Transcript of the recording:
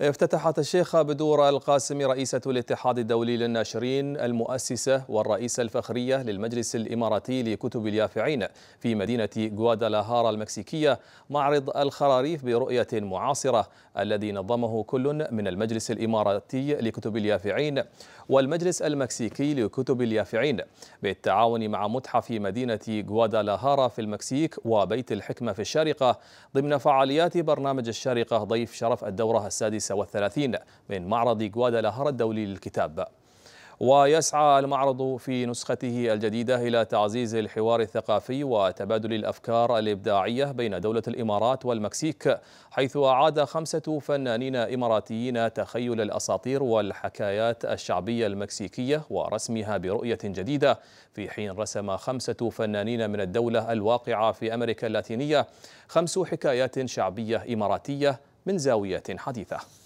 افتتحت الشيخة بدور القاسم رئيسة الاتحاد الدولي للناشرين المؤسسة والرئيسة الفخرية للمجلس الإماراتي لكتب اليافعين في مدينة غوادالاهارا المكسيكية معرض الخراريف برؤية معاصرة الذي نظمه كل من المجلس الإماراتي لكتب اليافعين والمجلس المكسيكي لكتب اليافعين بالتعاون مع متحف مدينة غوادالاهارا في المكسيك وبيت الحكمة في الشارقة ضمن فعاليات برنامج الشارقة ضيف شرف الدورة السادسة والثلاثين من معرض غوادالهارا الدولي للكتاب ويسعى المعرض في نسخته الجديدة إلى تعزيز الحوار الثقافي وتبادل الأفكار الإبداعية بين دولة الإمارات والمكسيك حيث أعاد خمسة فنانين إماراتيين تخيل الأساطير والحكايات الشعبية المكسيكية ورسمها برؤية جديدة في حين رسم خمسة فنانين من الدولة الواقعة في أمريكا اللاتينية خمس حكايات شعبية إماراتية من زاوية حديثة